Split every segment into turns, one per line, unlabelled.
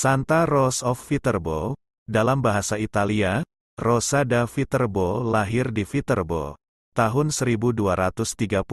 Santa Rosa of Viterbo, dalam bahasa Italia, Rosa da Viterbo lahir di Viterbo, tahun 1233,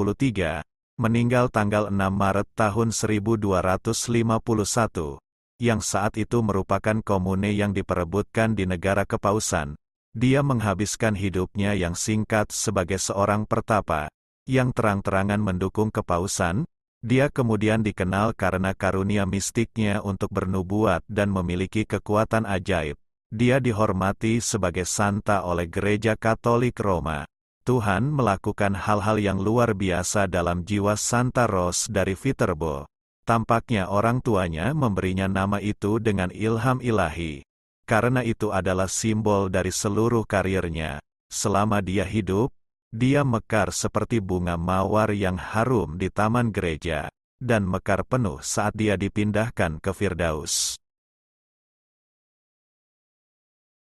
meninggal tanggal 6 Maret tahun 1251, yang saat itu merupakan komune yang diperebutkan di negara kepausan. Dia menghabiskan hidupnya yang singkat sebagai seorang pertapa, yang terang-terangan mendukung kepausan, dia kemudian dikenal karena karunia mistiknya untuk bernubuat dan memiliki kekuatan ajaib. Dia dihormati sebagai santa oleh gereja Katolik Roma. Tuhan melakukan hal-hal yang luar biasa dalam jiwa Santa Rose dari Viterbo. Tampaknya orang tuanya memberinya nama itu dengan ilham ilahi. Karena itu adalah simbol dari seluruh karirnya. Selama dia hidup, dia mekar seperti bunga mawar yang harum di taman gereja, dan mekar penuh saat dia dipindahkan ke Firdaus.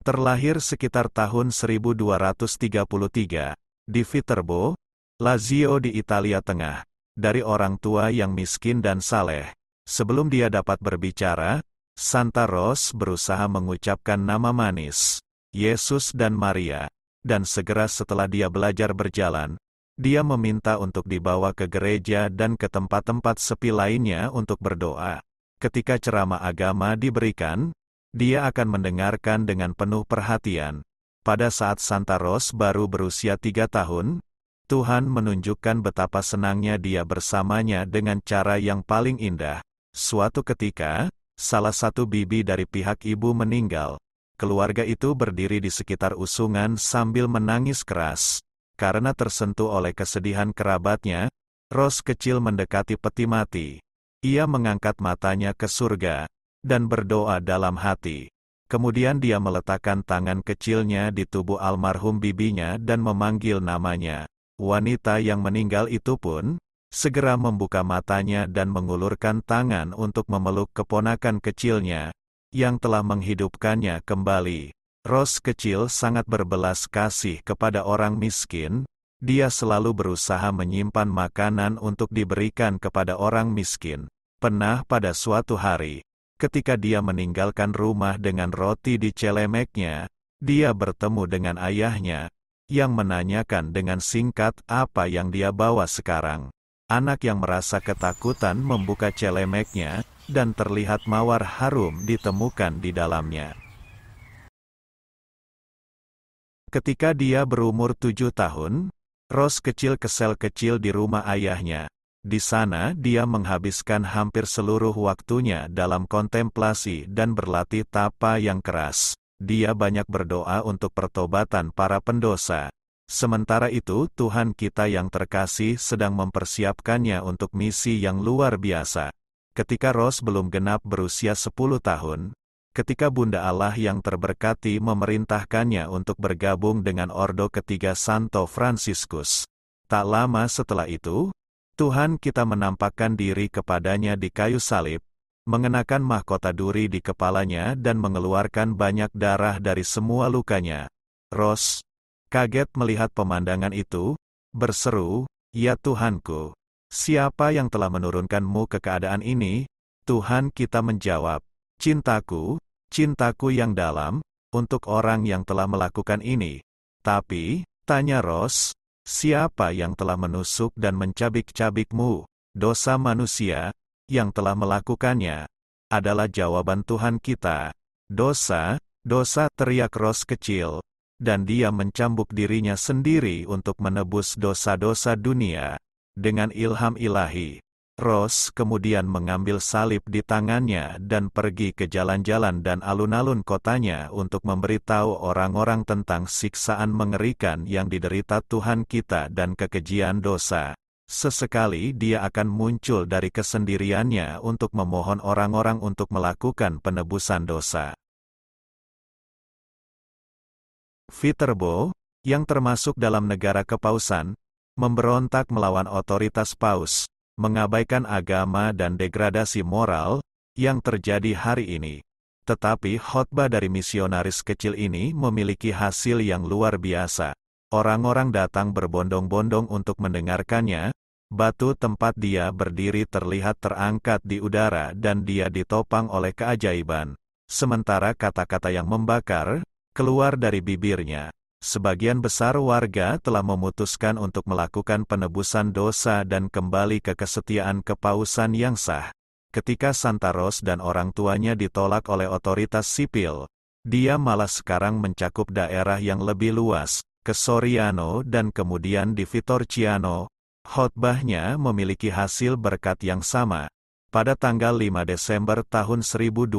Terlahir sekitar tahun 1233, di Viterbo, Lazio di Italia Tengah, dari orang tua yang miskin dan saleh. Sebelum dia dapat berbicara, Santa Ros berusaha mengucapkan nama manis, Yesus dan Maria dan segera setelah dia belajar berjalan, dia meminta untuk dibawa ke gereja dan ke tempat-tempat sepi lainnya untuk berdoa. Ketika ceramah agama diberikan, dia akan mendengarkan dengan penuh perhatian. Pada saat Santa Ros baru berusia tiga tahun, Tuhan menunjukkan betapa senangnya dia bersamanya dengan cara yang paling indah. Suatu ketika, salah satu bibi dari pihak ibu meninggal, keluarga itu berdiri di sekitar usungan sambil menangis keras. Karena tersentuh oleh kesedihan kerabatnya, Rose kecil mendekati peti mati. Ia mengangkat matanya ke surga, dan berdoa dalam hati. Kemudian dia meletakkan tangan kecilnya di tubuh almarhum bibinya dan memanggil namanya. Wanita yang meninggal itu pun, segera membuka matanya dan mengulurkan tangan untuk memeluk keponakan kecilnya, yang telah menghidupkannya kembali. Ros kecil sangat berbelas kasih kepada orang miskin, dia selalu berusaha menyimpan makanan untuk diberikan kepada orang miskin. Pernah pada suatu hari, ketika dia meninggalkan rumah dengan roti di celemeknya, dia bertemu dengan ayahnya, yang menanyakan dengan singkat apa yang dia bawa sekarang. Anak yang merasa ketakutan membuka celemeknya, dan terlihat mawar harum ditemukan di dalamnya. Ketika dia berumur tujuh tahun, Ros kecil kesel kecil di rumah ayahnya. Di sana dia menghabiskan hampir seluruh waktunya dalam kontemplasi dan berlatih tapa yang keras. Dia banyak berdoa untuk pertobatan para pendosa, Sementara itu Tuhan kita yang terkasih sedang mempersiapkannya untuk misi yang luar biasa. Ketika Ros belum genap berusia 10 tahun, ketika Bunda Allah yang terberkati memerintahkannya untuk bergabung dengan Ordo ketiga Santo Franciscus. Tak lama setelah itu, Tuhan kita menampakkan diri kepadanya di kayu salib, mengenakan mahkota duri di kepalanya dan mengeluarkan banyak darah dari semua lukanya. Ros, kaget melihat pemandangan itu, berseru, Ya Tuhanku, siapa yang telah menurunkanmu ke keadaan ini? Tuhan kita menjawab, Cintaku, cintaku yang dalam, untuk orang yang telah melakukan ini. Tapi, tanya Ros, siapa yang telah menusuk dan mencabik-cabikmu? Dosa manusia, yang telah melakukannya, adalah jawaban Tuhan kita. Dosa, dosa teriak Ros kecil, dan dia mencambuk dirinya sendiri untuk menebus dosa-dosa dunia. Dengan ilham ilahi, Ross kemudian mengambil salib di tangannya dan pergi ke jalan-jalan dan alun-alun kotanya untuk memberitahu orang-orang tentang siksaan mengerikan yang diderita Tuhan kita dan kekejian dosa. Sesekali dia akan muncul dari kesendiriannya untuk memohon orang-orang untuk melakukan penebusan dosa. Viterbo, yang termasuk dalam negara kepausan, memberontak melawan otoritas paus, mengabaikan agama dan degradasi moral yang terjadi hari ini. Tetapi khotbah dari misionaris kecil ini memiliki hasil yang luar biasa. Orang-orang datang berbondong-bondong untuk mendengarkannya, batu tempat dia berdiri terlihat terangkat di udara dan dia ditopang oleh keajaiban. Sementara kata-kata yang membakar, keluar dari bibirnya. Sebagian besar warga telah memutuskan untuk melakukan penebusan dosa dan kembali ke kesetiaan kepausan yang sah. Ketika Santaros dan orang tuanya ditolak oleh otoritas sipil, dia malah sekarang mencakup daerah yang lebih luas, ke Soriano dan kemudian di Vitorciano. Khotbahnya memiliki hasil berkat yang sama. Pada tanggal 5 Desember tahun 1250,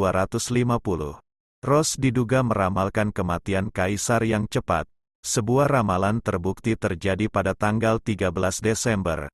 Ros diduga meramalkan kematian kaisar yang cepat. Sebuah ramalan terbukti terjadi pada tanggal 13 Desember.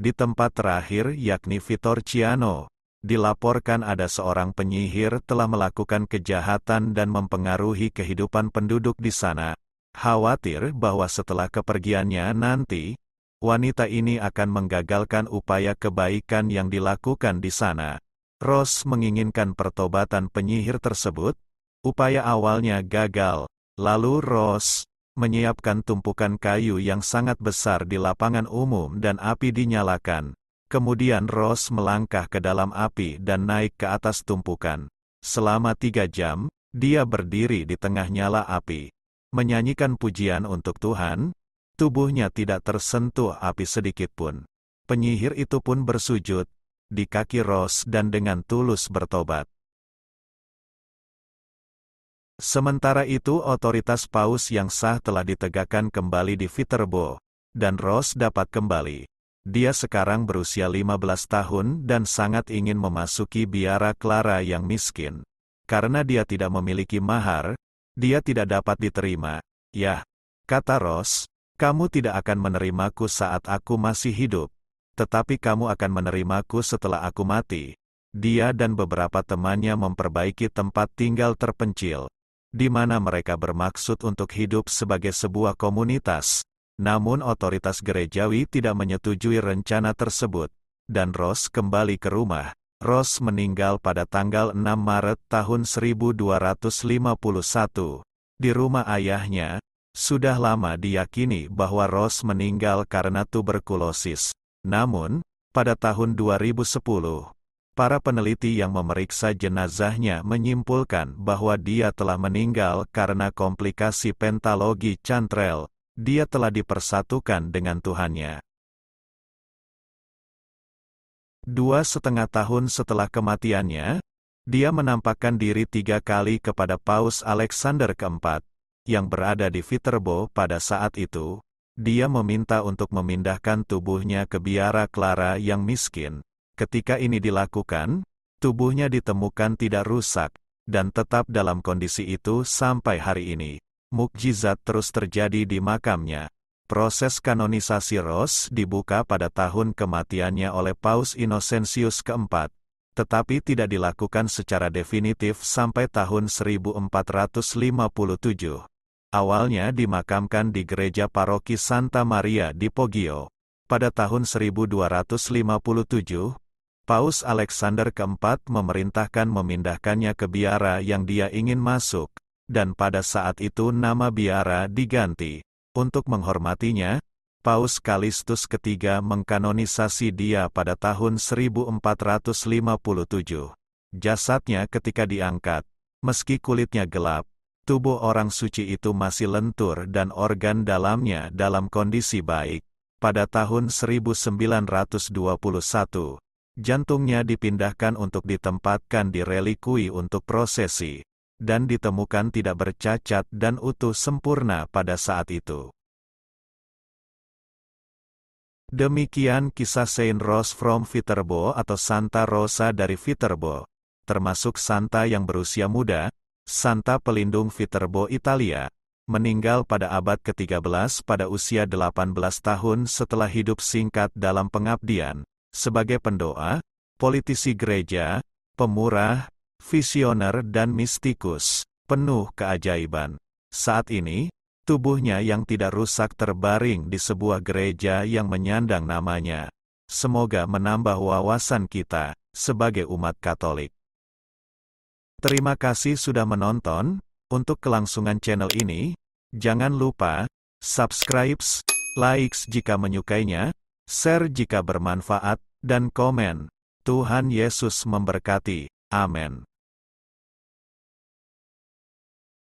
Di tempat terakhir yakni Vitor Vitorciano, dilaporkan ada seorang penyihir telah melakukan kejahatan dan mempengaruhi kehidupan penduduk di sana. Khawatir bahwa setelah kepergiannya nanti, wanita ini akan menggagalkan upaya kebaikan yang dilakukan di sana. Ross menginginkan pertobatan penyihir tersebut. Upaya awalnya gagal, lalu Ross menyiapkan tumpukan kayu yang sangat besar di lapangan umum dan api dinyalakan. Kemudian Ross melangkah ke dalam api dan naik ke atas tumpukan. Selama tiga jam, dia berdiri di tengah nyala api. Menyanyikan pujian untuk Tuhan, tubuhnya tidak tersentuh api sedikitpun. Penyihir itu pun bersujud, di kaki Ros dan dengan tulus bertobat. Sementara itu otoritas paus yang sah telah ditegakkan kembali di Viterbo, dan Ros dapat kembali. Dia sekarang berusia 15 tahun dan sangat ingin memasuki biara Clara yang miskin. Karena dia tidak memiliki mahar, dia tidak dapat diterima. Yah, kata Ros, kamu tidak akan menerimaku saat aku masih hidup tetapi kamu akan menerimaku setelah aku mati. Dia dan beberapa temannya memperbaiki tempat tinggal terpencil, di mana mereka bermaksud untuk hidup sebagai sebuah komunitas. Namun otoritas gerejawi tidak menyetujui rencana tersebut, dan Ross kembali ke rumah. Ross meninggal pada tanggal 6 Maret tahun 1251. Di rumah ayahnya, sudah lama diyakini bahwa Ross meninggal karena tuberkulosis. Namun, pada tahun 2010, para peneliti yang memeriksa jenazahnya menyimpulkan bahwa dia telah meninggal karena komplikasi pentalogi cantrel, dia telah dipersatukan dengan Tuhannya. Dua setengah tahun setelah kematiannya, dia menampakkan diri tiga kali kepada Paus Alexander keempat, yang berada di Viterbo pada saat itu, dia meminta untuk memindahkan tubuhnya ke biara Clara yang miskin. Ketika ini dilakukan, tubuhnya ditemukan tidak rusak, dan tetap dalam kondisi itu sampai hari ini. Mukjizat terus terjadi di makamnya. Proses kanonisasi Ros dibuka pada tahun kematiannya oleh Paus Innocentius keempat, tetapi tidak dilakukan secara definitif sampai tahun 1457. Awalnya dimakamkan di gereja paroki Santa Maria di Poggio. Pada tahun 1257, Paus Alexander keempat memerintahkan memindahkannya ke biara yang dia ingin masuk, dan pada saat itu nama biara diganti. Untuk menghormatinya, Paus Kalistus ketiga mengkanonisasi dia pada tahun 1457. Jasadnya ketika diangkat, meski kulitnya gelap, tubuh orang suci itu masih lentur dan organ dalamnya dalam kondisi baik. Pada tahun 1921, jantungnya dipindahkan untuk ditempatkan di relikui untuk prosesi, dan ditemukan tidak bercacat dan utuh sempurna pada saat itu. Demikian kisah Saint Rose from Viterbo atau Santa Rosa dari Viterbo, termasuk Santa yang berusia muda, Santa Pelindung Viterbo Italia, meninggal pada abad ke-13 pada usia 18 tahun setelah hidup singkat dalam pengabdian, sebagai pendoa, politisi gereja, pemurah, visioner dan mistikus, penuh keajaiban. Saat ini, tubuhnya yang tidak rusak terbaring di sebuah gereja yang menyandang namanya. Semoga menambah wawasan kita sebagai umat Katolik. Terima kasih sudah menonton, untuk kelangsungan channel ini, jangan lupa, subscribe, likes jika menyukainya, share jika bermanfaat, dan komen. Tuhan Yesus memberkati. Amin.